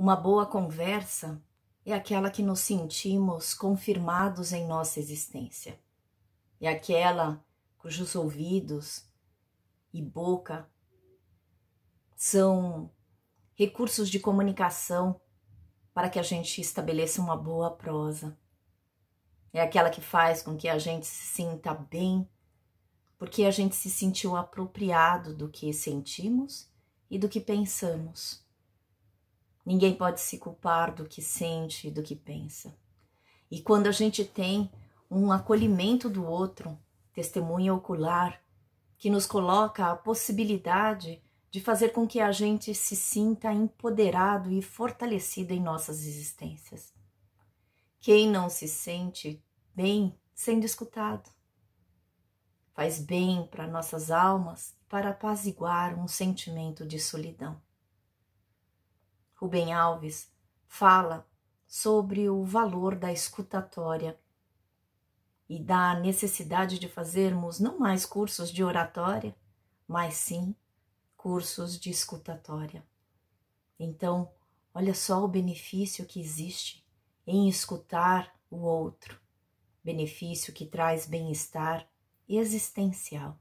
Uma boa conversa é aquela que nos sentimos confirmados em nossa existência. É aquela cujos ouvidos e boca são recursos de comunicação para que a gente estabeleça uma boa prosa. É aquela que faz com que a gente se sinta bem, porque a gente se sentiu apropriado do que sentimos e do que pensamos. Ninguém pode se culpar do que sente e do que pensa. E quando a gente tem um acolhimento do outro, testemunha ocular, que nos coloca a possibilidade de fazer com que a gente se sinta empoderado e fortalecido em nossas existências. Quem não se sente bem sendo escutado? Faz bem para nossas almas para apaziguar um sentimento de solidão. Rubem Alves, fala sobre o valor da escutatória e da necessidade de fazermos não mais cursos de oratória, mas sim cursos de escutatória. Então, olha só o benefício que existe em escutar o outro, benefício que traz bem-estar existencial.